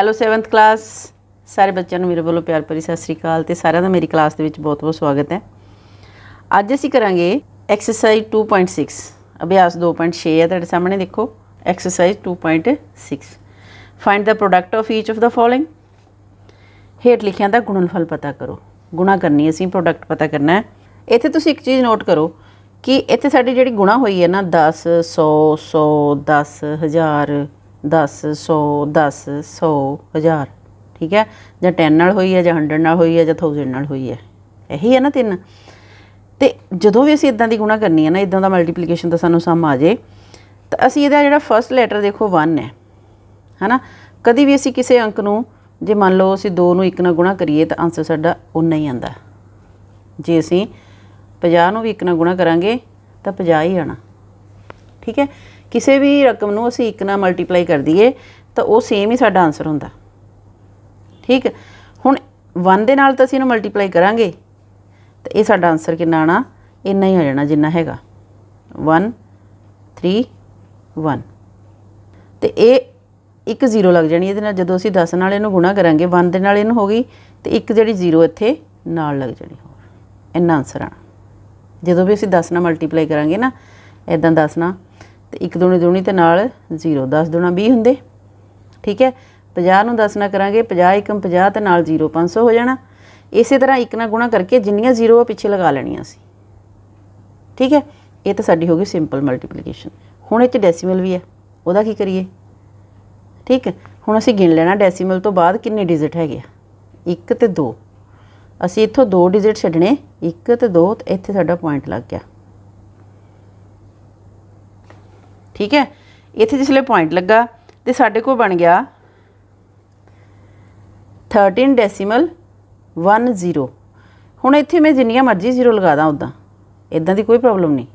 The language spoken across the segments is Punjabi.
ਹੈਲੋ 7th ਕਲਾਸ ਸਾਰੇ ਬੱਚਿਆਂ ਨੂੰ ਮੇਰੇ ਵੱਲੋਂ ਪਿਆਰ ਭਰੀ ਸਤਿ ਸ੍ਰੀ ਅਕਾਲ ਤੇ ਸਾਰਿਆਂ ਦਾ ਮੇਰੀ ਕਲਾਸ ਦੇ ਵਿੱਚ ਬਹੁਤ-ਬਹੁਤ ਸਵਾਗਤ ਹੈ ਅੱਜ ਅਸੀਂ ਕਰਾਂਗੇ ਐਕਸਰਸਾਈਜ਼ 2.6 ਅਭਿਆਸ 2.6 ਹੈ ਤੁਹਾਡੇ ਸਾਹਮਣੇ ਦੇਖੋ exercise 2.6 find the product of each of the following ਹੇਠ ਲਿਖਿਆਂ ਦਾ ਗੁਣਨਫਲ ਪਤਾ ਕਰੋ ਗੁਣਾ ਕਰਨੀ ਅਸੀਂ ਪ੍ਰੋਡਕਟ ਪਤਾ ਕਰਨਾ ਹੈ ਇੱਥੇ ਤੁਸੀਂ ਇੱਕ ਚੀਜ਼ ਨੋਟ ਕਰੋ ਕਿ ਇੱਥੇ ਸਾਡੀ ਜਿਹੜੀ ਗੁਣਾ ਹੋਈ ਹੈ ਨਾ 10 100 100 10 1000 10 100 10 100 1000 ਠੀਕ ਹੈ ਜਾਂ 10 ਨਾਲ ਹੋਈ ਹੈ ਜਾਂ 100 ਨਾਲ ਹੋਈ ਹੈ ਜਾਂ 1000 ਨਾਲ ਹੋਈ ਹੈ ਇਹੀ ਹੈ ਨਾ ਤਿੰਨ ਤੇ ਜਦੋਂ ਵੀ ਅਸੀਂ ਇਦਾਂ ਦੀ ਗੁਣਾ ਕਰਨੀ ਹੈ ਨਾ ਇਦਾਂ ਦਾ ਮਲਟੀਪਲੀਕੇਸ਼ਨ ਤਾਂ ਸਾਨੂੰ ਸਮ ਆ ਜੇ ਤਾਂ ਅਸੀਂ ਇਹਦਾ ਜਿਹੜਾ ਫਰਸਟ ਲੈਟਰ ਦੇਖੋ 1 ਹੈ ਹਨਾ ਕਦੀ ਵੀ ਅਸੀਂ ਕਿਸੇ ਅੰਕ ਨੂੰ ਜੇ ਮੰਨ ਲਓ ਅਸੀਂ 2 ਨੂੰ 1 ਨਾਲ ਗੁਣਾ ਕਰੀਏ ਤਾਂ ਆਨਸਰ ਸਾਡਾ ਉਨਾ ਹੀ ਆਂਦਾ ਜੇ ਅਸੀਂ 50 ਨੂੰ ਵੀ 1 ਨਾਲ ਗੁਣਾ ਕਰਾਂਗੇ ਤਾਂ 50 ਹੀ ਆਣਾ ਠੀਕ ਹੈ ਕਿਸੇ ਵੀ ਰਕਮ ਨੂੰ ਅਸੀਂ 1 ਨਾਲ ਮਲਟੀਪਲਾਈ ਕਰ ਦਈਏ ਤਾਂ ਉਹ ਸੇਮ ਹੀ ਸਾਡਾ ਆਨਸਰ ਹੁੰਦਾ ਠੀਕ ਹੁਣ 1 ਦੇ ਨਾਲ ਤਾਂ ਅਸੀਂ ਇਹਨੂੰ ਮਲਟੀਪਲਾਈ ਕਰਾਂਗੇ ਤਾਂ ਇਹ ਸਾਡਾ ਆਨਸਰ ਕਿੰਨਾ ਆਣਾ ਇੰਨਾ ਹੀ ਹੋ ਜਾਣਾ ਜਿੰਨਾ ਹੈਗਾ 1 3 1 ਤੇ ਇਹ ਇੱਕ ਜ਼ੀਰੋ ਲੱਗ ਜਾਣੀ ਇਹਦੇ ਨਾਲ ਜਦੋਂ ਅਸੀਂ 10 ਨਾਲ ਇਹਨੂੰ ਗੁਣਾ ਕਰਾਂਗੇ 1 ਦੇ ਨਾਲ ਇਹਨੂੰ ਹੋ ਗਈ ਤੇ ਇੱਕ ਜਿਹੜੀ ਜ਼ੀਰੋ ਇੱਥੇ ਨਾਲ ਲੱਗ ਜਾਣੀ ਹੋਰ ਇੰਨਾ ਆਨਸਰ ਆਣਾ ਜਦੋਂ ਵੀ ਅਸੀਂ 10 ਨਾਲ ਮਲਟੀਪਲਾਈ ਕਰਾਂਗੇ ਨਾ ਇਦਾਂ 10 ਨਾਲ ਤੇ 1 ਦੁਣੀ ਦੁਣੀ ਤੇ ਨਾਲ 0 10 ਦੁਣਾ 20 ਹੁੰਦੇ ਠੀਕ ਹੈ 50 ਨੂੰ 10 ਨਾਲ ਕਰਾਂਗੇ 50 1 50 ਤੇ ਨਾਲ 0 500 ਹੋ ਜਾਣਾ ਇਸੇ ਤਰ੍ਹਾਂ 1 ਨਾਲ ਗੁਣਾ ਕਰਕੇ ਜਿੰਨੀਆਂ 0 ਪਿੱਛੇ ਲਗਾ ਲੈਣੀਆਂ ਸੀ ਠੀਕ ਹੈ ਇਹ ਤਾਂ ਸਾਡੀ ਹੋ ਗਈ ਸਿੰਪਲ ਮਲਟੀਪਲੀਕੇਸ਼ਨ ਹੁਣ ਇਹ ਚ ਡੈਸੀਮਲ ਵੀ ਹੈ ਉਹਦਾ ਕੀ ਕਰੀਏ ਠੀਕ ਹੁਣ ਅਸੀਂ ਗਿਣ ਲੈਣਾ ਡੈਸੀਮਲ ਤੋਂ ਬਾਅਦ ਕਿੰਨੇ ਡਿਜਿਟ ਹੈਗੇ 1 ਤੇ 2 ਅਸੀਂ ਇੱਥੋਂ ਦੋ ਡਿਜਿਟ ਛੱਡਣੇ 1 ਤੇ 2 ਤੇ ਇੱਥੇ ਸਾਡਾ ਪੁਆਇੰਟ ਲੱਗ ਗਿਆ ਠੀਕ ਹੈ ਇੱਥੇ ਜਿਸਲੇ ਪੁਆਇੰਟ ਲੱਗਾ ਤੇ ਸਾਡੇ ਕੋਲ ਬਣ ਗਿਆ 13 ਡੈਸੀਮਲ 10 ਹੁਣ ਇੱਥੇ ਮੈਂ ਜਿੰਨੀਆਂ ਮਰਜ਼ੀ ਜ਼ੀਰੋ ਲਗਾ ਦਾਂ ਉਦਾਂ ਇਦਾਂ ਦੀ ਕੋਈ ਪ੍ਰੋਬਲਮ ਨਹੀਂ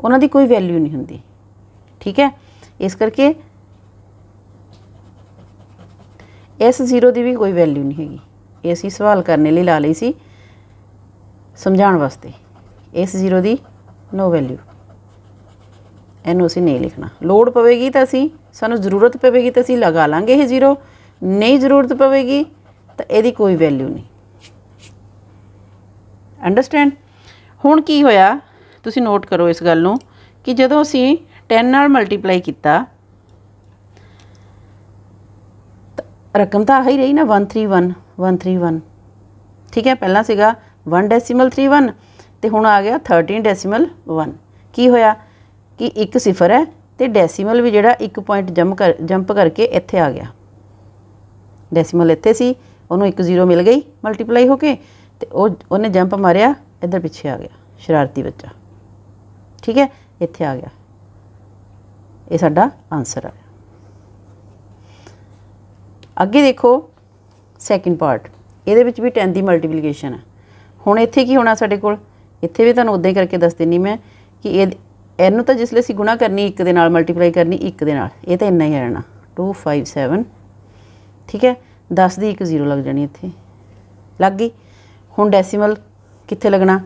ਉਹਨਾਂ ਦੀ ਕੋਈ ਵੈਲਿਊ ਨਹੀਂ ਹੁੰਦੀ ਠੀਕ ਹੈ ਇਸ ਕਰਕੇ ਇਸ ਜ਼ੀਰੋ ਦੀ ਵੀ ਕੋਈ ਵੈਲਿਊ ਨਹੀਂ ਹੈਗੀ ਇਹ ਅਸੀਂ ਸਵਾਲ ਕਰਨ ਲਈ ਲਾ ਲਈ ਸੀ ਸਮਝਾਉਣ ਵਾਸਤੇ ਇਸ ਜ਼ੀਰੋ ਦੀ ਨੋ ਵੈਲਿਊ ਇਹਨੂੰ ਅਸੀਂ ਨਹੀਂ ਲਿਖਣਾ ਲੋਡ ਪਵੇਗੀ ਤਾਂ ਅਸੀਂ ਸਾਨੂੰ ਜ਼ਰੂਰਤ ਪਵੇਗੀ ਤਾਂ ਅਸੀਂ ਲਗਾ ਲਾਂਗੇ ਇਹ ਜ਼ੀਰੋ ਨਹੀਂ ਜ਼ਰੂਰਤ ਪਵੇਗੀ ਤਾਂ ਇਹਦੀ ਕੋਈ ਵੈਲਿਊ ਨਹੀਂ ਅੰਡਰਸਟੈਂਡ ਹੁਣ ਕੀ ਹੋਇਆ ਤੁਸੀਂ ਨੋਟ ਕਰੋ ਇਸ ਗੱਲ ਨੂੰ ਕਿ ਜਦੋਂ ਅਸੀਂ 10 ਨਾਲ ਮਲਟੀਪਲਾਈ ਕੀਤਾ ਰਕਮ ਤਾਂ ਆਹੀ ਰਹੀ ਨਾ 131 131 ਠੀਕ ਹੈ ਪਹਿਲਾਂ ਸੀਗਾ 1.31 ਤੇ ਹੁਣ ਆ ਗਿਆ 13.1 ਕੀ ਹੋਇਆ ਕਿ ਇੱਕ ਸਿਫਰ ਹੈ ਤੇ ਡੈਸੀਮਲ ਵੀ ਜਿਹੜਾ 1 ਪੁਆਇੰਟ ਜੰਪ ਕਰ ਜੰਪ ਕਰਕੇ ਇੱਥੇ ਆ ਗਿਆ ਡੈਸੀਮਲ ਇੱਥੇ ਸੀ ਉਹਨੂੰ ਇੱਕ ਜ਼ੀਰੋ ਮਿਲ ਗਈ ਮਲਟੀਪਲਾਈ ਹੋ ਕੇ ਤੇ ਉਹ ਉਹਨੇ ਜੰਪ ਮਾਰਿਆ ਇੱਧਰ ਪਿੱਛੇ ਆ ਗਿਆ ਸ਼ਰਾਰਤੀ ਬੱਚਾ ਠੀਕ ਹੈ ਇੱਥੇ ਆ ਗਿਆ ਇਹ ਸਾਡਾ ਆਨਸਰ ਆ ਅੱਗੇ ਦੇਖੋ ਸੈਕਿੰਡ ਪਾਰਟ ਇਹਦੇ ਵਿੱਚ ਵੀ 10 ਦੀ ਮਲਟੀਪਲੀਕੇਸ਼ਨ ਹੈ ਹੁਣ ਇੱਥੇ ਕੀ ਹੋਣਾ ਸਾਡੇ ਕੋਲ ਇੱਥੇ ਵੀ ਤੁਹਾਨੂੰ ਉਦਾਂ ਹੀ ਕਰਕੇ ਦੱਸ ਦਿੰਨੀ ਮੈਂ ਕਿ ਇਹ ਐਨ ਨੂੰ ਤਾਂ ਜਿਸ ਲਈ ਅਸੀਂ ਗੁਣਾ ਕਰਨੀ ਇੱਕ ਦੇ ਨਾਲ ਮਲਟੀਪਲਾਈ ਕਰਨੀ ਇੱਕ ਦੇ ਨਾਲ ਇਹ ਤਾਂ ਇੰਨਾ ਹੀ ਰਹਿਣਾ 257 ਠੀਕ ਹੈ 10 ਦੀ ਇੱਕ ਜ਼ੀਰੋ ਲੱਗ ਜਾਣੀ ਇੱਥੇ ਲੱਗ ਗਈ ਹੁਣ ਡੈਸੀਮਲ ਕਿੱਥੇ ਲੱਗਣਾ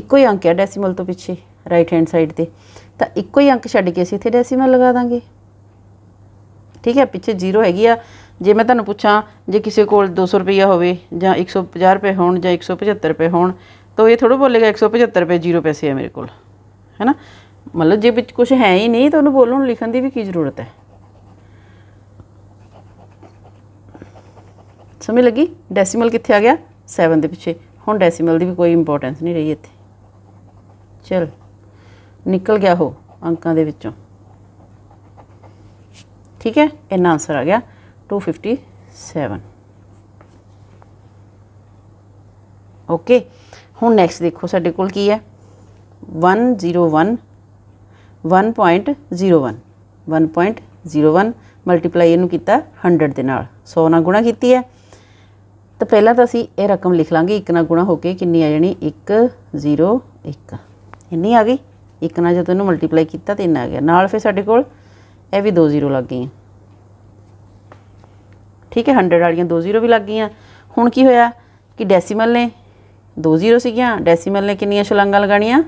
ਇੱਕੋ ਹੀ ਅੰਕ ਹੈ ਡੈਸੀਮਲ ਤੋਂ ਪਿੱਛੇ ਰਾਈਟ ਹੈਂਡ ਸਾਈਡ ਤੇ ਤਾਂ ਇੱਕੋ ਹੀ ਅੰਕ ਛੱਡ ਕੇ ਅਸੀਂ ਇੱਥੇ ਡੈਸੀਮਲ ਲਗਾ ਦਾਂਗੇ ਠੀਕ ਹੈ ਪਿੱਛੇ ਜ਼ੀਰੋ ਹੈਗੀ ਆ ਜੇ ਮੈਂ ਤੁਹਾਨੂੰ ਪੁੱਛਾਂ ਜੇ ਕਿਸੇ ਕੋਲ 200 ਰੁਪਈਆ ਹੋਵੇ ਜਾਂ 150 ਰੁਪਏ ਹੋਣ ਜਾਂ 175 ਰੁਪਏ ਹੋਣ ਤਾਂ ਇਹ ਥੋੜੋ ਬੋਲੇਗਾ 175 ਰੁਪਏ 0 ਪੈਸੇ ਆ ਮੇਰੇ ਕੋਲ ਹੈਨਾ ਮਤਲਬ ਜੇ ਵਿੱਚ ਕੁਝ ਹੈ ਹੀ ਨਹੀਂ ਤਾਂ ਉਹਨੂੰ ਬੋਲਣ ਲਿਖਣ ਦੀ ਵੀ ਕੀ ਜ਼ਰੂਰਤ ਹੈ ਸਮਝ ਲੱਗੀ ਡੈਸੀਮਲ ਕਿੱਥੇ ਆ ਗਿਆ 7 ਦੇ ਪਿੱਛੇ ਹੁਣ ਡੈਸੀਮਲ ਦੀ ਵੀ ਕੋਈ ਇੰਪੋਰਟੈਂਸ ਨਹੀਂ ਰਹੀ ਇੱਥੇ ਚਲ ਨਿਕਲ ਗਿਆ ਹੋ ਅੰਕਾਂ ਦੇ ਵਿੱਚੋਂ ਠੀਕ ਹੈ ਇਹਨਾਂ ਆਨਸਰ ਆ ਗਿਆ 257 ਓਕੇ ਹੁਣ ਨੈਕਸਟ ਦੇਖੋ ਸਾਡੇ ਕੋਲ ਕੀ ਹੈ 101 1.01 1.01 ਮਲਟੀਪਲਾਈ ਇਹਨੂੰ ਕੀਤਾ 100 ਦੇ ਨਾਲ 100 ਨਾਲ ਗੁਣਾ ਕੀਤੀ ਹੈ ਤਾਂ ਪਹਿਲਾਂ ਤਾਂ ਅਸੀਂ ਇਹ ਰਕਮ ਲਿਖ ਲਾਂਗੇ 1 ਨਾਲ ਗੁਣਾ ਹੋ ਕੇ ਕਿੰਨੀ ਆ ਜਾਣੀ 101 ਇੰਨੀ ਆ ਗਈ 1 ਨਾਲ ਜਦੋਂ ਇਹਨੂੰ ਮਲਟੀਪਲਾਈ ਕੀਤਾ ਤਾਂ ਇੰਨਾ ਆ ਗਿਆ ਨਾਲ ਫਿਰ ਸਾਡੇ ਕੋਲ ਇਹ ਵੀ ਦੋ ਜ਼ੀਰੋ ਲੱਗ ਗਈਆਂ ਠੀਕ ਹੈ 100 ਵਾਲੀਆਂ ਦੋ ਜ਼ੀਰੋ ਵੀ ਲੱਗ ਗਈਆਂ ਹੁਣ ਕੀ ਹੋਇਆ ਕਿ ਡੈਸੀਮਲ ਨੇ ਦੋ ਜ਼ੀਰੋ ਸੀਗੀਆਂ ਡੈਸੀਮਲ ਨੇ ਕਿੰਨੀਆਂ ਛਲਾਂਗਾ ਲਗਾਣੀਆਂ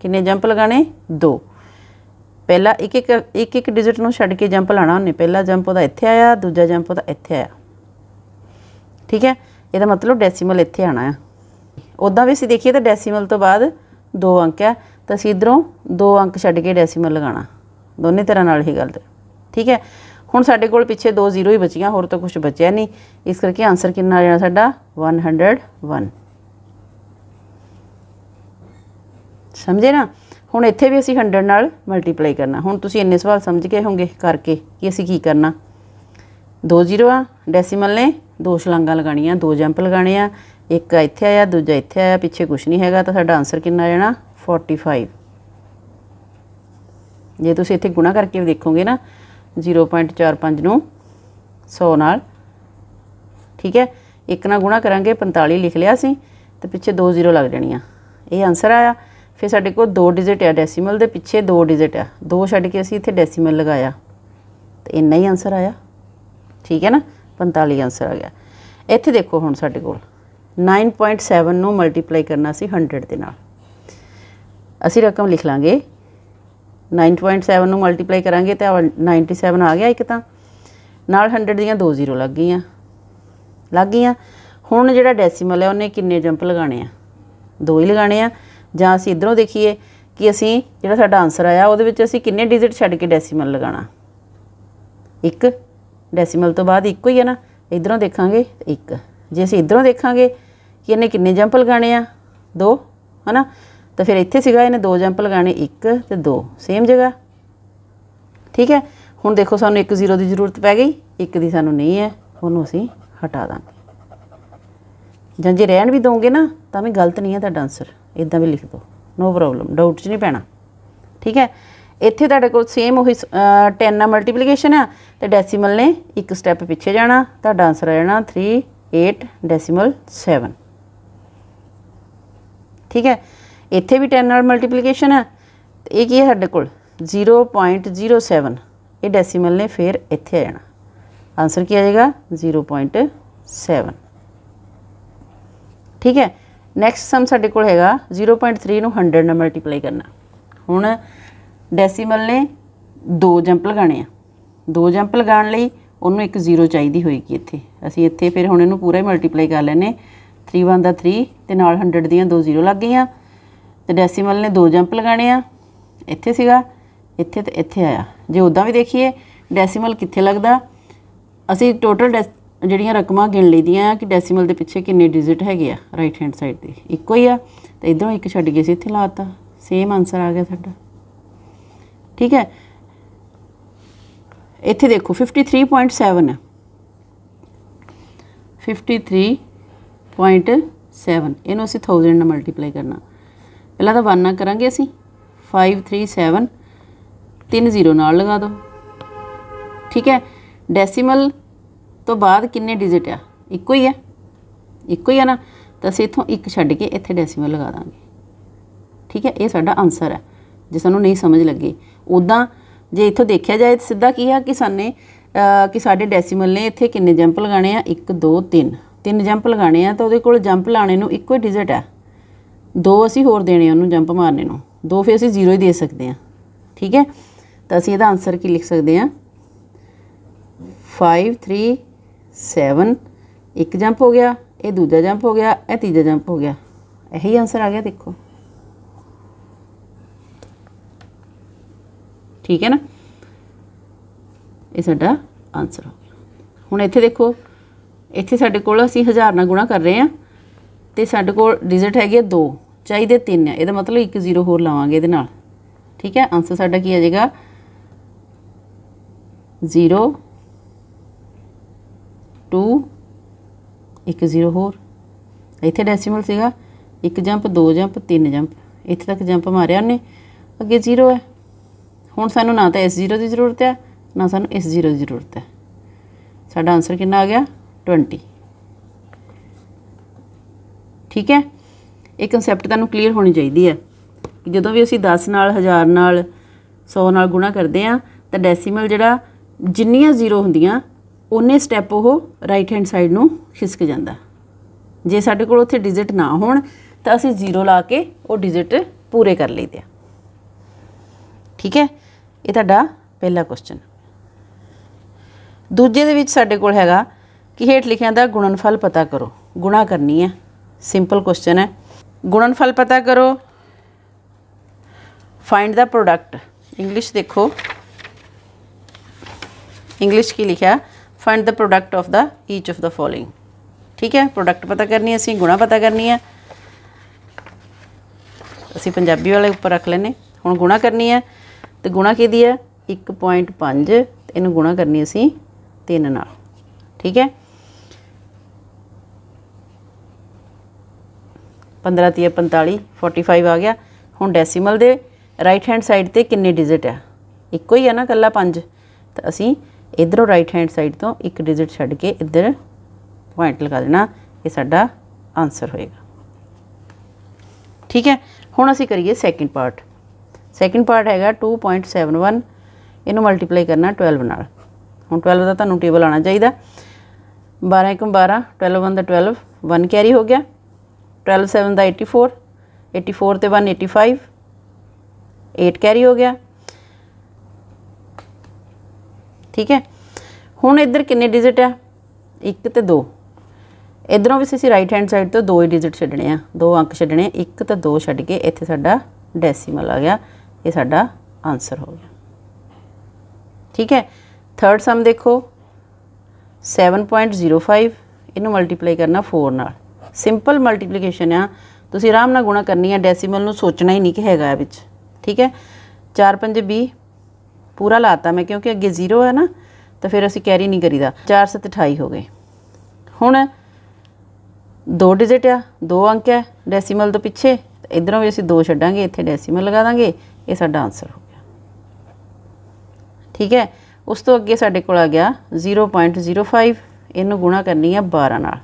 ਕਿੰਨੇ ਜੰਪ ਲਗਾਣੇ ਦੋ ਪਹਿਲਾ ਇੱਕ ਇੱਕ ਇੱਕ ਇੱਕ ਡਿਜਿਟ ਨੂੰ ਛੱਡ ਕੇ ਜੰਪ ਲਾਣਾ ਉਹਨੇ ਪਹਿਲਾ ਜੰਪ ਉਹਦਾ ਇੱਥੇ ਆਇਆ ਦੂਜਾ ਜੰਪ ਉਹਦਾ ਇੱਥੇ ਆਇਆ ਠੀਕ ਹੈ ਇਹਦਾ ਮਤਲਬ ਡੈਸੀਮਲ ਇੱਥੇ ਆਣਾ ਹੈ ਉਦਾਂ ਵੀ ਅਸੀਂ ਦੇਖੀਏ ਤਾਂ ਡੈਸੀਮਲ ਤੋਂ ਬਾਅਦ ਦੋ ਅੰਕ ਆ ਤਾਂ ਅਸੀਂ ਇਧਰੋਂ ਦੋ ਅੰਕ ਛੱਡ ਕੇ ਡੈਸੀਮਲ ਲਗਾਣਾ ਦੋਨੇ ਤਰ੍ਹਾਂ ਨਾਲ ਹੀ ਗੱਲ ਠੀਕ ਹੈ ਹੁਣ ਸਾਡੇ ਕੋਲ ਪਿੱਛੇ ਦੋ ਜ਼ੀਰੋ ਹੀ ਬਚੀਆਂ ਹੋਰ ਤਾਂ ਕੁਝ ਬਚਿਆ ਨਹੀਂ ਇਸ ਕਰਕੇ ਆਨਸਰ ਕਿੰਨਾ ਆ ਜਾਣਾ ਸਾਡਾ 101 ਸਮਝੇ ਨਾ ਹੁਣ ਇੱਥੇ ਵੀ ਅਸੀਂ 100 ਨਾਲ ਮਲਟੀਪਲਾਈ ਕਰਨਾ ਹੁਣ ਤੁਸੀਂ ਇੰਨੇ ਸਵਾਲ ਸਮਝ ਗਏ ਹੋਗੇ ਕਰਕੇ ਕਿ ਅਸੀਂ ਕੀ ਕਰਨਾ ਦੋ ਜ਼ੀਰੋ ਆ ਡੈਸੀਮਲ ਨੇ ਦੋ ਛਲਾਂਗਾ ਲਗਾਣੀਆਂ ਦੋ ਜੰਪ ਲਗਾਣੇ ਆ ਇੱਕ ਇੱਥੇ ਆਇਆ ਦੂਜਾ ਇੱਥੇ ਆਇਆ ਪਿੱਛੇ ਕੁਝ ਨਹੀਂ ਹੈਗਾ ਤਾਂ ਸਾਡਾ ਆਨਸਰ ਕਿੰਨਾ ਆ ਜਾਣਾ 45 ਜੇ ਤੁਸੀਂ ਇੱਥੇ ਗੁਣਾ ਕਰਕੇ ਵੀ ਦੇਖੋਗੇ ਨਾ 0.45 ਨੂੰ 100 ਨਾਲ ਠੀਕ ਹੈ ਇੱਕ ਨਾਲ ਗੁਣਾ ਕਰਾਂਗੇ 45 ਲਿਖ ਲਿਆ ਸੀ ਤੇ ਪਿੱਛੇ ਦੋ ਜ਼ੀਰੋ ਲੱਗ ਜਾਣੀਆਂ ਇਹ ਆਨਸਰ ਆਇਆ ਫਿਰ ਸਾਡੇ ਕੋਲ ਦੋ ਡਿਜਿਟ ਆ ਡੈਸੀਮਲ ਦੇ ਪਿੱਛੇ ਦੋ ਡਿਜਿਟ ਆ ਦੋ ਛੱਡ ਕੇ ਅਸੀਂ ਇੱਥੇ ਡੈਸੀਮਲ ਲਗਾਇਆ ਤੇ ਇੰਨਾ ਹੀ ਆਨਸਰ ਆਇਆ ਠੀਕ ਹੈ ਨਾ 45 ਆਨਸਰ ਆ ਗਿਆ ਇੱਥੇ ਦੇਖੋ ਹੁਣ ਸਾਡੇ ਕੋਲ 9.7 ਨੂੰ ਮਲਟੀਪਲਾਈ ਕਰਨਾ ਸੀ 100 ਦੇ ਨਾਲ ਅਸੀਂ ਰਕਮ ਲਿਖ ਲਾਂਗੇ 9.7 ਨੂੰ ਮਲਟੀਪਲਾਈ ਕਰਾਂਗੇ ਤਾਂ 97 ਆ ਗਿਆ ਇੱਕ ਤਾਂ ਨਾਲ 100 ਦੀਆਂ ਦੋ ਜ਼ੀਰੋ ਲੱਗ ਗਈਆਂ ਲੱਗ ਗਈਆਂ ਹੁਣ ਜਿਹੜਾ ਡੈਸੀਮਲ ਹੈ ਉਹਨੇ ਕਿੰਨੇ ਜੰਪ ਲਗਾਣੇ ਆ ਦੋ ਹੀ ਲਗਾਣੇ ਆ ਜਾਂ ਅਸੀਂ ਇਧਰੋਂ ਦੇਖੀਏ ਕਿ ਅਸੀਂ ਜਿਹੜਾ ਸਾਡਾ ਆਨਸਰ ਆਇਆ ਉਹਦੇ ਵਿੱਚ ਅਸੀਂ ਕਿੰਨੇ ਡਿਜਿਟ ਛੱਡ ਕੇ ਡੈਸੀਮਲ ਲਗਾਣਾ ਇੱਕ ਡੈਸੀਮਲ ਤੋਂ ਬਾਅਦ ਇੱਕੋ ਹੀ ਹੈ ਨਾ ਇਧਰੋਂ ਦੇਖਾਂਗੇ ਇੱਕ ਜੇ ਅਸੀਂ ਇਧਰੋਂ ਦੇਖਾਂਗੇ ਕਿ ਇਹਨੇ ਕਿੰਨੇ ਜੰਪ ਲਗਾਣੇ ਆ ਦੋ ਹਨਾ ਤਾਂ ਫਿਰ ਇੱਥੇ ਸੀਗਾ ਇਹਨੇ ਦੋ ਜੰਪ ਲਗਾਣੇ ਇੱਕ ਤੇ ਦੋ ਸੇਮ ਜਗ੍ਹਾ ਠੀਕ ਹੈ ਹੁਣ ਦੇਖੋ ਸਾਨੂੰ ਇੱਕ ਜ਼ੀਰੋ ਦੀ ਜ਼ਰੂਰਤ ਪੈ ਗਈ ਇੱਕ ਦੀ ਸਾਨੂੰ ਨਹੀਂ ਹੈ ਉਹਨੂੰ ਅਸੀਂ ਹਟਾ ਦਾਂਗੇ ਜਾਂ ਜੇ ਰਹਿਣ ਵੀ ਦੋਗੇ ਨਾ ਤਾਂ ਵੀ ਗਲਤ ਨਹੀਂ ਹੈ ਤੁਹਾਡਾ ਆਨਸਰ ਇਦਾਂ ਵੀ ਲਿਖ ਦਿਓ ਨੋ ਪ੍ਰੋਬਲਮ ਡਾਊਟ 'ਚ ਨਹੀਂ ਪੈਣਾ ਠੀਕ ਹੈ ਇੱਥੇ ਤੁਹਾਡੇ ਕੋਲ ਸੇਮ ਉਹੀ 10 ਨਾਲ ਮਲਟੀਪਲੀਕੇਸ਼ਨ ਆ ਤੇ ਡੈਸੀਮਲ ਨੇ ਇੱਕ ਸਟੈਪ ਪਿੱਛੇ ਜਾਣਾ ਤੁਹਾਡਾ ਆਨਸਰ ਆ ਜਾਣਾ 38.7 ਠੀਕ ਹੈ ਇੱਥੇ ਵੀ 10 ਨਾਲ ਮਲਟੀਪਲੀਕੇਸ਼ਨ ਆ ਇਹ ਕੀ ਹੈ ਸਾਡੇ ਕੋਲ 0.07 ਇਹ ਡੈਸੀਮਲ ਨੇ ਫਿਰ ਇੱਥੇ ਆ ਜਾਣਾ ਆਨਸਰ ਕੀ ਆ ਜਾਏਗਾ 0.7 ਠੀਕ ਹੈ ਨੈਕਸਟ ਸਮ ਸਾਡੇ ਕੋਲ ਹੈਗਾ 0.3 ਨੂੰ 100 ਨਾਲ ਮਲਟੀਪਲਾਈ ਕਰਨਾ ਹੁਣ ਡੈਸੀਮਲ ਨੇ ਦੋ ਜੰਪ ਲਗਾਣੇ ਆ ਦੋ ਜੰਪ ਲਗਾਉਣ ਲਈ ਉਹਨੂੰ ਇੱਕ ਜ਼ੀਰੋ ਚਾਹੀਦੀ ਹੋਏਗੀ ਇੱਥੇ ਅਸੀਂ ਇੱਥੇ ਫਿਰ ਹੁਣ ਇਹਨੂੰ ਪੂਰਾ ਹੀ ਮਲਟੀਪਲਾਈ ਕਰ ਲੈਨੇ 31 ਦਾ 3 ਤੇ ਨਾਲ 100 ਦੀਆਂ ਦੋ ਜ਼ੀਰੋ ਲੱਗ ਗਈਆਂ ਤੇ ਡੈਸੀਮਲ ਨੇ ਦੋ ਜੰਪ ਲਗਾਣੇ ਆ ਇੱਥੇ ਸੀਗਾ ਇੱਥੇ ਤੇ ਇੱਥੇ ਆਇਆ ਜੇ ਉਦਾਂ ਵੀ ਦੇਖੀਏ ਡੈਸੀਮਲ ਕਿੱਥੇ ਲੱਗਦਾ ਅਸੀਂ ਟੋਟਲ ਜਿਹੜੀਆਂ ਰਕਮਾਂ ਗਿਣ ਆ ਕਿ ਡੈਸੀਮਲ ਦੇ ਪਿੱਛੇ ਕਿੰਨੇ ਡਿਜਿਟ ਹੈਗੇ ਆ ਰਾਈਟ ਹੈਂਡ ਸਾਈਡ ਤੇ ਇੱਕੋ ਹੀ ਆ ਤੇ ਇਧਰੋਂ ਇੱਕ ਛੱਡ ਗਏ ਸੀ ਇੱਥੇ ਲਾਤਾ ਸੇਮ ਆਨਸਰ ਆ ਗਿਆ ਸਾਡਾ ਠੀਕ ਹੈ ਇੱਥੇ ਦੇਖੋ 53.7 ਹੈ 53.7 ਇਹਨੂੰ ਅਸੀਂ 1000 ਨਾਲ ਮਲਟੀਪਲਾਈ ਕਰਨਾ ਪਹਿਲਾਂ ਤਾਂ 1 ਨਾਲ ਕਰਾਂਗੇ ਅਸੀਂ 537 30 ਨਾਲ ਲਗਾ ਦਿਓ ਠੀਕ ਹੈ ਡੈਸੀਮਲ ਤੋਂ ਬਾਅਦ ਕਿੰਨੇ ਡਿਜਿਟ ਆ ਇੱਕੋ ਹੀ ਆ ਇੱਕੋ ਹੀ ਆ ਨਾ ਤਾਂ ਅਸੀਂ ਇਥੋਂ ਇੱਕ ਛੱਡ ਕੇ ਇੱਥੇ ਡੈਸੀਮਲ ਲਗਾ ਦਾਂਗੇ ਠੀਕ ਹੈ ਇਹ ਸਾਡਾ ਆਨਸਰ ਹੈ ਜੇ ਸਾਨੂੰ ਨਹੀਂ ਸਮਝ ਲੱਗੇ ਉਦਾਂ ਜੇ ਇਥੋਂ ਦੇਖਿਆ ਜਾਏ ਤਾਂ ਸਿੱਧਾ ਕੀ ਆ ਕਿ ਸਾਨੇ ਕਿ ਸਾਡੇ ਡੈਸੀਮਲ ਨੇ ਇੱਥੇ ਕਿੰਨੇ ਜੰਪ ਲਗਾਣੇ ਆ 1 2 3 ਤਿੰਨ ਜੰਪ ਲਗਾਣੇ ਆ ਤਾਂ ਉਹਦੇ ਕੋਲ ਜੰਪ ਲਾਣੇ ਨੂੰ ਇੱਕੋ ਹੀ ਡਿਜਿਟ ਆ ਦੋ ਅਸੀਂ ਹੋਰ ਦੇਣੇ ਉਹਨੂੰ ਜੰਪ ਮਾਰਨੇ ਨੂੰ ਦੋ ਫੇ ਅਸੀਂ ਜ਼ੀਰੋ ਹੀ ਦੇ ਸਕਦੇ ਆ ਠੀਕ ਹੈ ਤਾਂ ਅਸੀਂ ਇਹਦਾ ਆਨਸਰ ਕੀ ਲਿਖ ਸਕਦੇ ਆ 5 3 7 ਇੱਕ ਜੰਪ ਹੋ ਗਿਆ ਇਹ ਦੂਜਾ ਜੰਪ ਹੋ ਗਿਆ ਇਹ ਤੀਜਾ ਜੰਪ ਹੋ ਗਿਆ ਇਹੀ ਆਨਸਰ ਆ ਗਿਆ ਦੇਖੋ ਠੀਕ ਹੈ ਨਾ ਇਹ ਸਾਡਾ ਆਨਸਰ ਹੋ ਗਿਆ ਹੁਣ ਇੱਥੇ ਦੇਖੋ ਇੱਥੇ ਸਾਡੇ ਕੋਲ ਅਸੀਂ 1000 ਨਾਲ ਗੁਣਾ ਕਰ ਰਹੇ ਹਾਂ ਤੇ ਸਾਡੇ ਕੋਲ ਡਿਜਿਟ ਹੈਗੇ 2 ਚਾਹੀਦੇ 3 ਆ ਇਹਦਾ ਮਤਲਬ ਇੱਕ ਜ਼ੀਰੋ ਹੋਰ ਲਾਵਾਂਗੇ ਇਹਦੇ ਨਾਲ ਠੀਕ ਹੈ ਆਨਸਰ ਸਾਡਾ ਕੀ ਆ ਜਾਏਗਾ 0 2 ਇੱਕ ਜ਼ੀਰੋ ਹੋਰ ਇੱਥੇ ਡੈਸੀਮਲ ਸੀਗਾ ਇੱਕ ਜੰਪ ਦੋ ਜੰਪ ਤਿੰਨ ਜੰਪ ਇੱਥੇ ਤੱਕ ਜੰਪ ਮਾਰਿਆ ਉਹਨੇ ਅੱਗੇ ਜ਼ੀਰੋ ਹੈ ਹੁਣ ਸਾਨੂੰ ਨਾ ਤਾਂ ਇਸ ਜ਼ੀਰੋ ਦੀ ਜ਼ਰੂਰਤ ਹੈ ਨਾ ਸਾਨੂੰ ਇਸ ਜ਼ੀਰੋ ਦੀ ਜ਼ਰੂਰਤ ਹੈ ਸਾਡਾ ਆਨਸਰ ਕਿੰਨਾ ਆ ਗਿਆ 20 ਠੀਕ ਹੈ ਇਹ ਕਨਸੈਪਟ ਤੁਹਾਨੂੰ ਕਲੀਅਰ ਹੋਣੀ ਚਾਹੀਦੀ ਹੈ ਕਿ ਜਦੋਂ ਵੀ ਅਸੀਂ 10 ਨਾਲ 1000 ਨਾਲ 100 ਨਾਲ ਗੁਣਾ ਕਰਦੇ ਆ ਤਾਂ ਡੈਸੀਮਲ ਜਿਹੜਾ ਜਿੰਨੀਆਂ ਜ਼ੀਰੋ ਹੁੰਦੀਆਂ ਉਹਨੇ ਸਟੈਪ ਉਹ ਰਾਈਟ ਹੈਂਡ ਸਾਈਡ ਨੂੰ ਖਿਸਕ ਜਾਂਦਾ ਜੇ ਸਾਡੇ ਕੋਲ ਉੱਥੇ ਡਿਜਿਟ ਨਾ ਹੋਣ ਤਾਂ ਅਸੀਂ ਜ਼ੀਰੋ ਲਾ ਕੇ ਉਹ ਡਿਜਿਟ ਪੂਰੇ ਕਰ ਲਈਦੇ ਆ ਠੀਕ ਹੈ ਇਹ ਤੁਹਾਡਾ ਪਹਿਲਾ ਕੁਐਸਚਨ ਦੂਜੇ ਦੇ ਵਿੱਚ ਸਾਡੇ ਕੋਲ ਹੈਗਾ ਕਿ ਹੇਠ ਲਿਖਿਆਂ ਦਾ ਗੁਣਨਫਲ ਪਤਾ ਕਰੋ ਗੁਣਾ ਕਰਨੀ ਹੈ ਸਿੰਪਲ ਕੁਐਸਚਨ ਹੈ ਗੁਣਨਫਲ ਪਤਾ ਕਰੋ ਫਾਈਂਡ ਦਾ ਪ੍ਰੋਡਕਟ ਇੰਗਲਿਸ਼ ਦੇਖੋ ਇੰਗਲਿਸ਼ ਕੀ ਲਿਖਿਆ find the product of the each of the following ਠੀਕ ਹੈ ਪ੍ਰੋਡਕਟ ਪਤਾ ਕਰਨੀ ਅਸੀਂ ਗੁਣਾ ਪਤਾ ਕਰਨੀ ਹੈ ਅਸੀਂ ਪੰਜਾਬੀ ਵਾਲੇ ਉੱਪਰ ਰੱਖ ਲੈਨੇ ਹੁਣ ਗੁਣਾ ਕਰਨੀ ਹੈ ਤੇ ਗੁਣਾ ਕਿਹਦੀ ਹੈ 1.5 ਇਹਨੂੰ ਗੁਣਾ ਕਰਨੀ ਅਸੀਂ 3 ਨਾਲ ਠੀਕ ਹੈ 15 3 45 45 ਆ ਗਿਆ ਹੁਣ ਡੈਸੀਮਲ ਦੇ ਰਾਈਟ ਹੈਂਡ ਸਾਈਡ ਤੇ ਕਿੰਨੇ ਡਿਜਿਟ ਆ ਇੱਕੋ ਹੀ ਆ ਨਾ ਕੱਲਾ 5 ਤਾਂ ਅਸੀਂ ਇਧਰੋਂ ਰਾਈਟ ਹੈਂਡ ਸਾਈਡ ਤੋਂ ਇੱਕ ਡਿਜਿਟ ਛੱਡ ਕੇ ਇਧਰ ਪੁਆਇੰਟ ਲਗਾ ਦੇਣਾ ਇਹ ਸਾਡਾ ਆਨਸਰ ਹੋਏਗਾ ਠੀਕ ਹੈ ਹੁਣ ਅਸੀਂ ਕਰੀਏ ਸੈਕਿੰਡ ਪਾਰਟ ਸੈਕਿੰਡ ਪਾਰਟ ਹੈਗਾ 2.71 ਇਹਨੂੰ ਮਲਟੀਪਲਾਈ ਕਰਨਾ 12 ਨਾਲ ਹੁਣ 12 ਦਾ ਤੁਹਾਨੂੰ ਟੇਬਲ ਆਣਾ ਚਾਹੀਦਾ 12 1 12 12 1 ਦਾ 12 1 ਕੈਰੀ ਹੋ ਗਿਆ 12 7 ਦਾ 84 84 ਤੇ 1 85 8 ਕੈਰੀ ਹੋ ਗਿਆ ਠੀਕ ਹੈ ਹੁਣ ਇੱਧਰ ਕਿੰਨੇ ਡਿਜਿਟ ਆ 1 ਤੇ 2 ਇਧਰੋਂ ਵੀ ਅਸੀਂ ਰਾਈਟ ਹੈਂਡ ਸਾਈਡ ਤੋਂ ਦੋ ਹੀ ਡਿਜਿਟ ਛੱਡਣੇ ਆ ਦੋ ਅੰਕ ਛੱਡਣੇ 1 ਤੇ 2 ਛੱਡ ਕੇ ਇੱਥੇ ਸਾਡਾ ਡੈਸੀਮਲ ਆ ਗਿਆ ਇਹ ਸਾਡਾ ਆਨਸਰ ਹੋ ਗਿਆ ਠੀਕ ਹੈ ਥਰਡ ਸਮ ਦੇਖੋ 7.05 ਇਹਨੂੰ ਮਲਟੀਪਲਾਈ ਕਰਨਾ 4 ਨਾਲ ਸਿੰਪਲ ਮਲਟੀਪਲੀਕੇਸ਼ਨ ਆ ਤੁਸੀਂ ਆਰਾਮ ਨਾਲ ਗੁਣਾ ਕਰਨੀ ਆ ਡੈਸੀਮਲ ਨੂੰ ਸੋਚਣਾ ਹੀ ਨਹੀਂ ਕਿ ਹੈਗਾ ਵਿੱਚ ਠੀਕ ਹੈ 4 5 20 ਪੂਰਾ ਲਾਤਾ ਮੈਂ ਕਿਉਂਕਿ ਅੱਗੇ ਜ਼ੀਰੋ ਹੈ ਨਾ ਤਾਂ ਫਿਰ ਅਸੀਂ ਕੈਰੀ ਨਹੀਂ ਕਰੀਦਾ 428 ਹੋ ਗਏ ਹੁਣ ਦੋ ਡਿਜਿਟ ਆ ਦੋ ਅੰਕ ਹੈ ਡੈਸੀਮਲ ਤੋਂ ਪਿੱਛੇ ਇਧਰੋਂ ਵੀ ਅਸੀਂ ਦੋ ਛੱਡਾਂਗੇ ਇੱਥੇ ਡੈਸੀਮਲ ਲਗਾ ਦਾਂਗੇ ਇਹ ਸਾਡਾ ਆਨਸਰ ਹੋ ਗਿਆ ਠੀਕ ਹੈ ਉਸ ਤੋਂ ਅੱਗੇ ਸਾਡੇ ਕੋਲ ਆ ਗਿਆ 0.05 ਇਹਨੂੰ ਗੁਣਾ ਕਰਨੀ ਆ 12 ਨਾਲ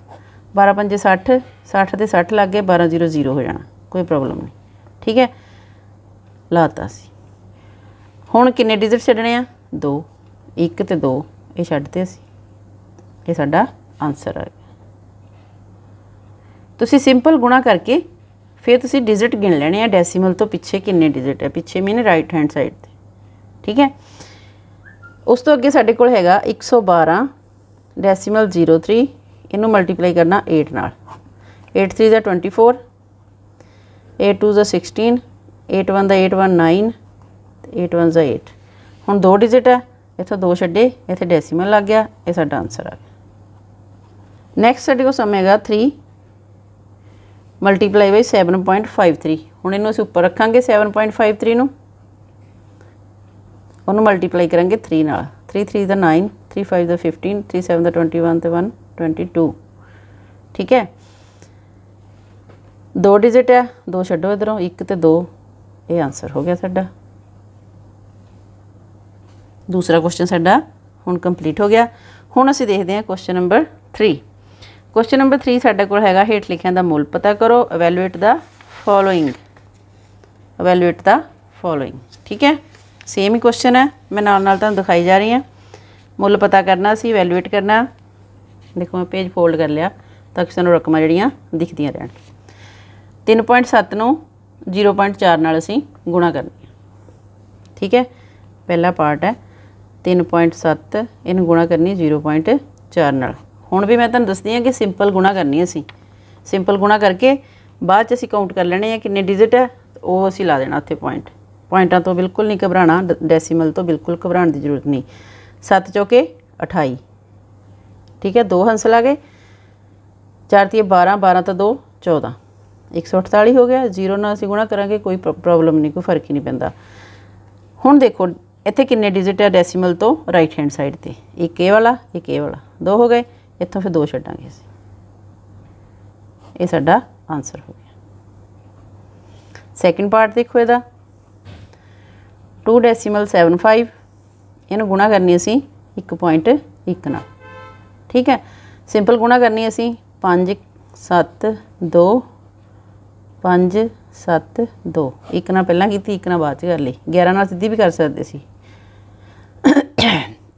12 5 60 60 ਤੇ 60 ਲੱਗ ਗਏ 12 0 0 ਹੋ ਜਾਣਾ ਕੋਈ ਪ੍ਰੋਬਲਮ ਨਹੀਂ ਠੀਕ ਹੈ ਲਾਤਾ ਸੀ ਹੁਣ ਕਿੰਨੇ ਡਿਜਿਟ ਛੱਡਣੇ ਆ ਦੋ ਇੱਕ ਤੇ ਦੋ ਇਹ ਛੱਡਦੇ ਅਸੀਂ ਇਹ ਸਾਡਾ ਆਨਸਰ ਆ ਗਿਆ ਤੁਸੀਂ ਸਿੰਪਲ ਗੁਣਾ ਕਰਕੇ ਫਿਰ ਤੁਸੀਂ ਡਿਜਿਟ ਗਿਣ ਲੈਣੇ ਆ ਡੈਸੀਮਲ ਤੋਂ ਪਿੱਛੇ ਕਿੰਨੇ ਡਿਜਿਟ ਹੈ ਪਿੱਛੇ ਮੀਨ ਰਾਈਟ ਹੈਂਡ ਸਾਈਡ ਤੇ ਠੀਕ ਹੈ ਉਸ ਤੋਂ ਅੱਗੇ ਸਾਡੇ ਕੋਲ ਹੈਗਾ 112 ਡੈਸੀਮਲ 03 ਇਹਨੂੰ ਮਲਟੀਪਲਾਈ ਕਰਨਾ 8 ਨਾਲ 83 ਦਾ 24 82 ਦਾ 16 81 ਦਾ 819 8 ਹੁਣ ਦੋ ਡਿਜਿਟ ਹੈ ਇੱਥੇ ਦੋ ਛੱਡੇ ਇੱਥੇ ਡੈਸੀਮਲ ਲੱਗ ਗਿਆ ਇਹ ਸਾਡਾ ਆਨਸਰ ਆ ਗਿਆ ਨੈਕਸਟ ਸਾਡੇ ਕੋਲ ਸਮੇਗਾ 3 ਮਲਟੀਪਲਾਈ ਬਾਈ 7.53 ਹੁਣ ਇਹਨੂੰ ਅਸੀਂ ਉੱਪਰ ਰੱਖਾਂਗੇ 7.53 ਨੂੰ ਉਹਨੂੰ ਮਲਟੀਪਲਾਈ ਕਰਾਂਗੇ 3 ਨਾਲ 3 3 ਦਾ 9 3 5 ਦਾ 15 3 7 ਦਾ 21 ਤੇ 1 22 ਠੀਕ ਹੈ ਦੋ ਡਿਜਿਟ ਹੈ ਦੋ ਛੱਡੋ ਇਧਰੋਂ 1 ਤੇ 2 ਇਹ ਆਨਸਰ ਹੋ ਗਿਆ ਸਾਡਾ ਦੂਸਰਾ ਕੁਐਸਚਨ ਸਾਡਾ ਹੁਣ ਕੰਪਲੀਟ ਹੋ ਗਿਆ ਹੁਣ ਅਸੀਂ ਦੇਖਦੇ ਹਾਂ ਕੁਐਸਚਨ ਨੰਬਰ 3 ਕੁਐਸਚਨ ਨੰਬਰ 3 ਸਾਡੇ ਕੋਲ ਹੈਗਾ ਹੇਠ ਲਿਖਿਆਂ ਦਾ ਮੁੱਲ ਪਤਾ ਕਰੋ evaluate the following evaluate the following ਠੀਕ ਹੈ ਸੇਮ ਹੀ ਕੁਐਸਚਨ ਹੈ ਮੈਂ ਨਾਲ ਨਾਲ ਤੁਹਾਨੂੰ ਦਿਖਾਈ ਜਾ ਰਹੀ ਹਾਂ ਮੁੱਲ ਪਤਾ ਕਰਨਾ ਸੀ ਇਵੈਲੂਏਟ ਕਰਨਾ ਦੇਖੋ ਮੈਂ ਪੇਜ ਫੋਲਡ ਕਰ ਲਿਆ ਤਾਂ ਕਿ ਸਾਨੂੰ ਰਕਮਾਂ ਜਿਹੜੀਆਂ ਦਿਖਦੀਆਂ ਰਹਿਣ 3.7 ਨੂੰ 0.4 ਨਾਲ ਅਸੀਂ ਗੁਣਾ ਕਰਨੀ ਠੀਕ ਹੈ ਪਹਿਲਾ ਪਾਰਟ ਹੈ 3.7 ਇਹਨੂੰ ਗੁਣਾ ਕਰਨੀ 0.4 ਨਾਲ ਹੁਣ ਵੀ ਮੈਂ ਤੁਹਾਨੂੰ ਦੱਸਦੀ ਹਾਂ ਕਿ ਸਿੰਪਲ ਗੁਣਾ ਕਰਨੀ ਅਸੀਂ ਸਿੰਪਲ ਗੁਣਾ ਕਰਕੇ ਬਾਅਦ ਚ ਅਸੀਂ ਕਾਊਂਟ ਕਰ ਲੈਣੇ ਆ ਕਿੰਨੇ ਡਿਜਿਟ ਹੈ ਉਹ ਅਸੀਂ ਲਾ ਦੇਣਾ ਉੱਥੇ ਪੁਆਇੰਟ ਪੁਆਇੰਟਾਂ ਤੋਂ ਬਿਲਕੁਲ ਨਹੀਂ ਘਬਰਾਣਾ ਡੈਸੀਮਲ ਤੋਂ ਬਿਲਕੁਲ ਘਬਰਾਣ ਦੀ ਜ਼ਰੂਰਤ ਨਹੀਂ 7 ਚੋਕੇ 28 ਠੀਕ ਹੈ ਦੋ ਹੰਸ ਲਾ ਗਏ 4 3 12 12 ਤਾਂ 2 14 148 ਹੋ ਗਿਆ 0 ਨਾਲ ਅਸੀਂ ਗੁਣਾ ਕਰਾਂਗੇ ਕੋਈ ਪ੍ਰੋਬਲਮ ਨਹੀਂ ਕੋਈ ਫਰਕ ਹੀ ਨਹੀਂ ਪੈਂਦਾ ਹੁਣ ਦੇਖੋ ਇੱਥੇ ਕਿੰਨੇ ਡਿਜਿਟ ਆ ਡੈਸੀਮਲ ਤੋਂ ਰਾਈਟ ਹੈਂਡ ਸਾਈਡ ਤੇ ਇੱਕ ਇਹ ਵਾਲਾ ਇੱਕ ਇਹ ਵਾਲਾ ਦੋ ਹੋ ਗਏ ਇੱਥੋਂ ਫਿਰ ਦੋ ਛੱਡਾਂਗੇ ਅਸੀਂ ਇਹ ਸਾਡਾ ਆਨਸਰ ਹੋ ਗਿਆ ਸੈਕਿੰਡ ਪਾਰਟ ਦੇਖੋ ਇਹਦਾ 2.75 ਇਹਨੂੰ ਗੁਣਾ ਕਰਨੀ ਅਸੀਂ 1.1 ਨਾਲ ਠੀਕ ਹੈ ਸਿੰਪਲ ਗੁਣਾ ਕਰਨੀ ਅਸੀਂ 5 7 2 5 7 2 1 ਨਾਲ ਪਹਿਲਾਂ ਕੀਤੀ 1 ਨਾਲ ਬਾਅਦ ਚ ਕਰ ਲਈ 11 ਨਾਲ ਸਿੱਧੀ ਵੀ ਕਰ ਸਕਦੇ ਸੀ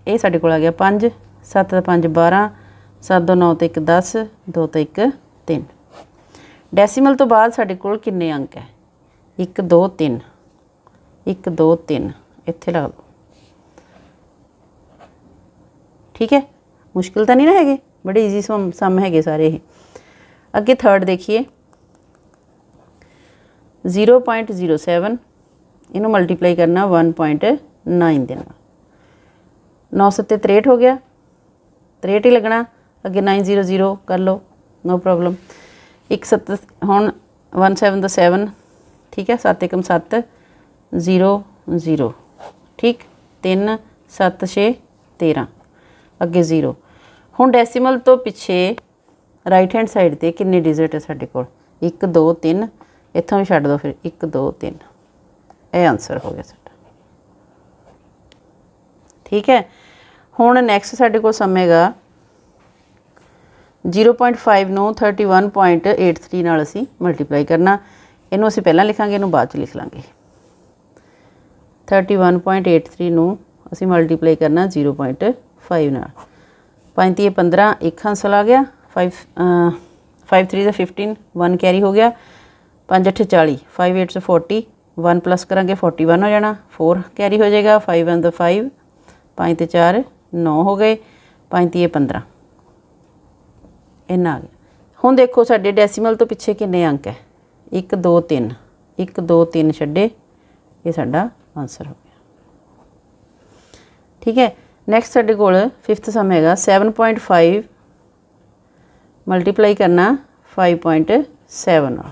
ये साढ़े को ਆ ਗਿਆ 5 7 ਦਾ 5 12 7 ਦਾ 9 ਤੇ 1 10 2 ਤੇ 1 3 ਡੈਸੀਮਲ ਤੋਂ ਬਾਅਦ ਸਾਡੇ ਕੋਲ ਕਿੰਨੇ एक दो तीन 2 3 1 2 3 ਇੱਥੇ ठीक है मुश्किल तो नहीं ना है बड़े ईजी सम सम है सारे ये अगे थर्ड देखिए जीरो पॉइंट जीरो सैवन इनू मल्टीप्लाई करना वन पॉइंट नाइन देना 9 ਸੱਤੇ 63 ਹੋ ਗਿਆ 63 ਹੀ ਲੱਗਣਾ ਅੱਗੇ 900 ਕਰ ਲਓ no problem 1 ਹੁਣ 17 ਦਾ 7 ਠੀਕ ਹੈ 7 1 7 0 0 ਠੀਕ 3 7 6 13 ਅੱਗੇ 0 ਹੁਣ ਡੈਸੀਮਲ ਤੋਂ ਪਿੱਛੇ ਰਾਈਟ ਹੈਂਡ ਸਾਈਡ ਤੇ ਕਿੰਨੇ ਡਿਜਿਟ ਹੈ ਸਾਡੇ ਕੋਲ 1 2 3 ਇੱਥੋਂ ਵੀ ਛੱਡ ਦਿਓ ਫਿਰ 1 2 3 ਇਹ ਆਨਸਰ ਹੋ ਗਿਆ ਠੀਕ ਹੈ ਹੁਣ ਨੈਕਸਟ ਸਾਡੇ ਕੋਲ ਸਮੇਗਾ 0.5 ਨੂੰ 31.83 ਨਾਲ ਅਸੀਂ ਮਲਟੀਪਲਾਈ ਕਰਨਾ ਇਹਨੂੰ ਅਸੀਂ ਪਹਿਲਾਂ ਲਿਖਾਂਗੇ ਇਹਨੂੰ ਬਾਅਦ ਚ ਲਿਖ ਲਾਂਗੇ 31.83 ਨੂੰ ਅਸੀਂ ਮਲਟੀਪਲਾਈ ਕਰਨਾ 0.5 ਨਾਲ 5 3 15 ਇੱਕ ਹੰਸਲ ਆ ਗਿਆ 5 5 3 ਦਾ 15 1 ਕੈਰੀ ਹੋ ਗਿਆ 5 8 40 5 8 40 1 ਪਲੱਸ ਕਰਾਂਗੇ 41 ਹੋ ਜਾਣਾ 4 ਕੈਰੀ ਹੋ ਜਾਏਗਾ 5 1 ਦਾ 5 5 ਤੇ 4 9 ਹੋ ਗਏ 5 ਤੇ 15 ਇਹਨਾਂ ਆ ਗਿਆ ਹੁਣ ਦੇਖੋ ਸਾਡੇ ਡੈਸੀਮਲ ਤੋਂ ਪਿੱਛੇ ਕਿੰਨੇ ਅੰਕ ਹੈ 1 2 3 1 2 3 ਛੱਡੇ ਇਹ ਸਾਡਾ ਆਨਸਰ ਹੋ ਗਿਆ ਠੀਕ ਹੈ ਨੈਕਸਟ ਸਾਡੇ ਕੋਲ 5th ਸਮ ਹੈਗਾ 7.5 ਮਲਟੀਪਲਾਈ ਕਰਨਾ 5.7 ਨਾਲ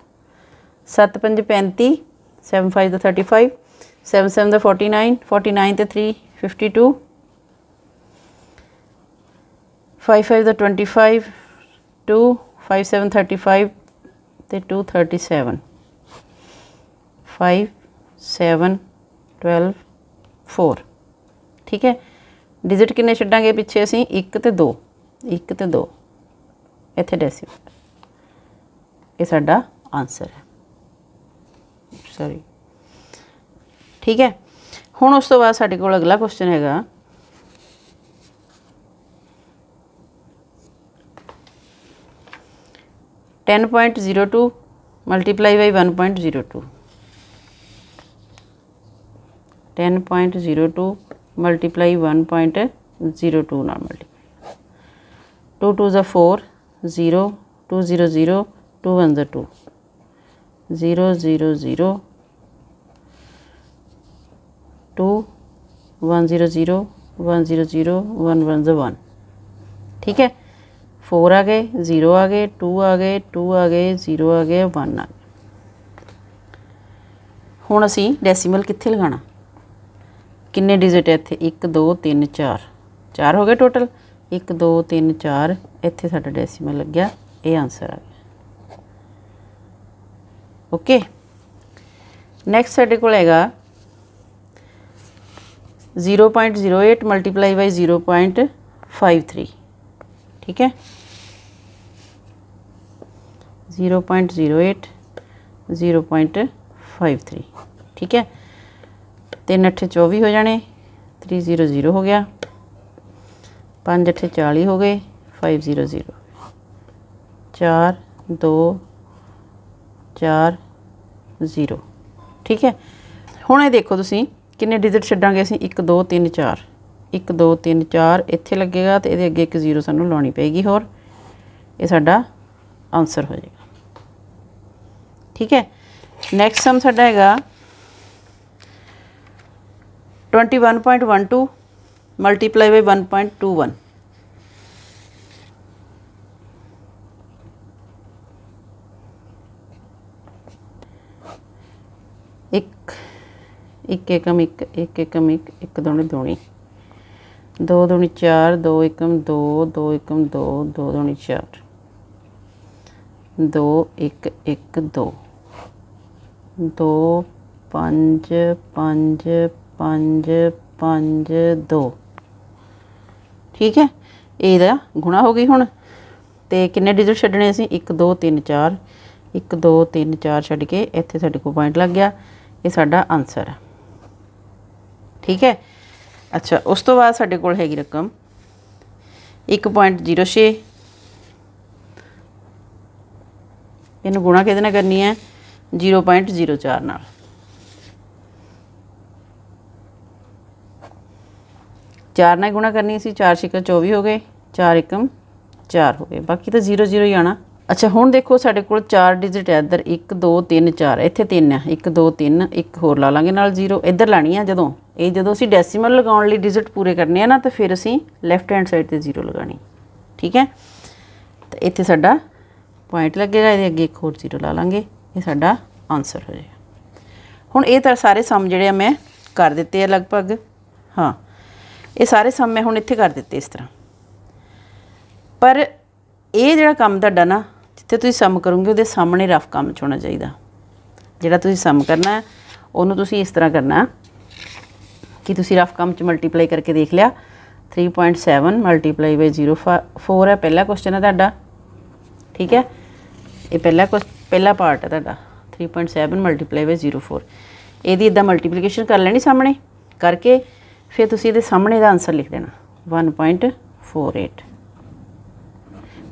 7 5 35 75 ਦਾ 35 77 ਦਾ 49 49 ਤੇ 3 52 5 25 2 ਤੇ 237 37 5 7 12 4 ਠੀਕ ਹੈ ਡਿਜਿਟ ਕਿੰਨੇ ਛੱਡਾਂਗੇ ਪਿੱਛੇ ਅਸੀਂ 1 ਤੇ 2 1 ਤੇ 2 ਇੱਥੇ ਡੈਸੀਮਲ ਇਹ ਸਾਡਾ ਆਨਸਰ ਹੈ ਸੌਰੀ ਠੀਕ ਹੈ ਹੁਣ ਉਸ ਤੋਂ ਬਾਅਦ ਸਾਡੇ ਕੋਲ ਅਗਲਾ ਕੁਐਸਚਨ ਹੈਗਾ 10.02 multiply by 1.02 10.02 multiply 1.02 now multiply 2 2 is 4 0 2 0 0 2 1 the 2 0 0 0 2 1 0 0 1 0 0 1 1 the 1 ठीक है फोर आ गए ज़ीरो आ गए टू आ गए टू आ गए ज़ीरो आ ਗਏ 1 ਆ ਗਏ ਹੁਣ ਅਸੀਂ ਡੈਸੀਮਲ ਕਿੱਥੇ ਲਗਾਣਾ ਕਿੰਨੇ ਡਿਜਿਟ ਹੈ ਇੱਥੇ 1 2 3 4 4 ਹੋ ਗਏ ਟੋਟਲ 1 2 3 4 ਇੱਥੇ ਸਾਡਾ ਡੈਸੀਮਲ ਲੱਗਿਆ ਇਹ ਆਨਸਰ ਆ ਗਿਆ ਓਕੇ ਨੈਕਸਟ ਸਾਡੇ ਕੋਲ ਹੈਗਾ 0.08 ਮਲਟੀਪਲਾਈ ਬਾਈ 0.53 ठीक है 0.08 0.53 ਠੀਕ ਹੈ ਤਿੰਨ ਅੱਠੇ 24 ਹੋ ਜਾਣੇ 300 ਹੋ ਗਿਆ ਪੰਜ ਅੱਠੇ 40 ਹੋ ਗਏ 500 4 2 4 0 ਠੀਕ ਹੈ ਹੁਣ ਇਹ ਦੇਖੋ ਤੁਸੀਂ ਕਿੰਨੇ ਡਿਜਿਟ ਛੱਡਾਂਗੇ ਅਸੀਂ 1 2 3 4 1 2 3 4 ਇੱਥੇ ਲੱਗੇਗਾ ਤੇ ਇਹਦੇ ਅੱਗੇ ਇੱਕ ਜ਼ੀਰੋ ਸਾਨੂੰ ਲਾਉਣੀ ਪੈਗੀ ਹੋਰ ਇਹ ਸਾਡਾ ਆਨਸਰ ਹੋ ਜਾਏਗਾ ठीक है नैक्सट सम साडा है twenty one point one two multiply by one point two one एक एकम एक एक एकम एक एक दुनी दुनी दो दूनी चार दो एकम दो दो एकम दो दो दुनी चार दो एक एक दो ਦੋ ਪੰਜ ਪੰਜ ਪੰਜ ਪੰਜ ਦੋ ਠੀਕ ਹੈ ਇਹਦਾ ਗੁਣਾ ਹੋ ਗਈ ਹੁਣ ਤੇ ਕਿੰਨੇ ਡਿਜਿਟ ਛੱਡਣੇ ਸੀ 1 2 3 4 1 2 3 4 ਛੱਡ ਕੇ ਇੱਥੇ ਸਾਡੇ ਕੋਲ ਪੁਆਇੰਟ ਲੱਗ ਗਿਆ ਇਹ ਸਾਡਾ ਆਨਸਰ ਹੈ ਠੀਕ ਹੈ ਅੱਛਾ ਉਸ ਤੋਂ ਬਾਅਦ ਸਾਡੇ ਕੋਲ ਹੈਗੀ ਰਕਮ 1.06 ਇਹਨੂੰ ਗੁਣਾ ਕਿਹਦੇ ਨਾਲ ਕਰਨੀ ਹੈ 0.04 ਨਾਲ ਚਾਰ ਨਾਲ ਗੁਣਾ ਕਰਨੀ ਸੀ 4 6 24 ਹੋ ਗਏ 4 1 4 ਹੋ ਗਏ ਬਾਕੀ ਤਾਂ 0 0 ਹੀ ਆਣਾ ਅੱਛਾ ਹੁਣ ਦੇਖੋ ਸਾਡੇ ਕੋਲ 4 ਡਿਜਿਟ ਹੈ ਇੱਧਰ 1 2 3 4 ਇੱਥੇ 3 ਹੈ 1 2 3 ਇੱਕ ਹੋਰ ਲਾ ਲਾਂਗੇ ਨਾਲ 0 ਇੱਧਰ ਲਾਣੀ ਆ ਜਦੋਂ ਇਹ ਜਦੋਂ ਅਸੀਂ ਡੈਸੀਮਲ ਲਗਾਉਣ ਲਈ ਡਿਜਿਟ ਪੂਰੇ ਕਰਨੇ ਆ ਨਾ ਤਾਂ ਫਿਰ ਅਸੀਂ ਲੈਫਟ ਹੈਂਡ ਸਾਈਡ ਤੇ 0 ਲਗਾਣੀ ਠੀਕ ਹੈ ਤਾਂ ਇੱਥੇ ਸਾਡਾ ਪੁਆਇੰਟ ਲੱਗੇਗਾ ਇਹਦੇ ਅੱਗੇ ਇੱਕ ਹੋਰ 0 ਲਾ ਲਾਂਗੇ ਇਹ ਸਾਡਾ ਆਨਸਰ ਹੋ ਜਾਏਗਾ ਹੁਣ ਇਹ ਤਾਂ ਸਾਰੇ ਸਮ ਜਿਹੜੇ ਆ ਮੈਂ ਕਰ ਦਿੱਤੇ ਆ ਲਗਭਗ ਹਾਂ ਇਹ ਸਾਰੇ ਸਮ ਮੈਂ ਹੁਣ ਇੱਥੇ ਕਰ ਦਿੱਤੇ ਇਸ ਤਰ੍ਹਾਂ ਪਰ ਇਹ ਜਿਹੜਾ ਕੰਮ ਤੁਹਾਡਾ ਨਾ ਜਿੱਥੇ ਤੁਸੀਂ ਸਮ ਕਰੋਗੇ ਉਹਦੇ ਸਾਹਮਣੇ ਰਫ ਕੰਮ ਚੋਣਾ ਚਾਹੀਦਾ ਜਿਹੜਾ ਤੁਸੀਂ ਸਮ ਕਰਨਾ ਉਹਨੂੰ ਤੁਸੀਂ ਇਸ ਤਰ੍ਹਾਂ ਕਰਨਾ ਕਿ ਤੁਸੀਂ ਰਫ ਕੰਮ ਚ ਮਲਟੀਪਲਾਈ ਕਰਕੇ ਦੇਖ ਲਿਆ 3.7 ਮਲਟੀਪਲਾਈ ਬਾਈ 04 ਹੈ ਪਹਿਲਾ ਕੁਐਸਚਨ ਹੈ ਤੁਹਾਡਾ ਠੀਕ ਹੈ ਇਹ ਪਹਿਲਾ ਪਹਿਲਾ ਪਾਰਟ ਹੈ ਤੁਹਾਡਾ 3.7 ਮਲਟੀਪਲਾਈ ਬਾਈ 04 ਇਹਦੀ ਇਦਾਂ ਮਲਟੀਪਲੀਕੇਸ਼ਨ ਕਰ ਲੈਣੀ ਸਾਹਮਣੇ ਕਰਕੇ ਫਿਰ ਤੁਸੀਂ ਇਹਦੇ ਸਾਹਮਣੇ ਦਾ ਆਨਸਰ ਲਿਖ ਦੇਣਾ 1.48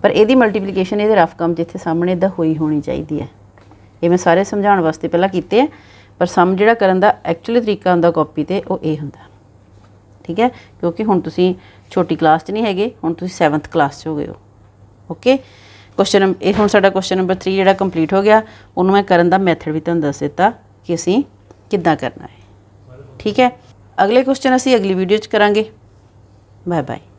ਪਰ ਇਹਦੀ ਮਲਟੀਪਲੀਕੇਸ਼ਨ ਇਹਦੇ ਰਫ ਕੰਮ ਜਿੱਥੇ ਸਾਹਮਣੇ ਦਾ ਹੋਈ ਹੋਣੀ ਚਾਹੀਦੀ ਹੈ ਇਹ ਮੈਂ ਸਾਰੇ ਸਮਝਾਉਣ ਵਾਸਤੇ ਪਹਿਲਾਂ ਕੀਤੇ ਆ ਪਰ ਸਮ ਜਿਹੜਾ ਕਰਨ ਦਾ ਐਕਚੁਅਲੀ ਤਰੀਕਾ ਹੁੰਦਾ ਕਾਪੀ ਤੇ ਉਹ ਇਹ ਹੁੰਦਾ ਠੀਕ ਹੈ ਕਿਉਂਕਿ ਹੁਣ ਤੁਸੀਂ ਛੋਟੀ ਕਲਾਸ 'ਚ ਨਹੀਂ ਹੈਗੇ ਹੁਣ ਤੁਸੀਂ 7th ਕਲਾਸ 'ਚ ਹੋ ਗਏ ਹੋ ਓਕੇ ਕੁਐਸਚਨ ਇਹ ਹੁਣ ਸਾਡਾ ਕੁਐਸਚਨ ਨੰਬਰ 3 ਜਿਹੜਾ ਕੰਪਲੀਟ ਹੋ ਗਿਆ ਉਹਨੂੰ ਮੈਂ ਕਰਨ ਦਾ ਮੈਥਡ ਵੀ ਤੁਹਾਨੂੰ ਦੱਸ ਦਿੱਤਾ ਕਿ ਅਸੀਂ ਕਿੱਦਾਂ ਕਰਨਾ ਹੈ ਠੀਕ ਹੈ ਅਗਲੇ ਕੁਐਸਚਨ ਅਸੀਂ ਅਗਲੀ ਵੀਡੀਓ 'ਚ ਕਰਾਂਗੇ ਬਾਏ ਬਾਏ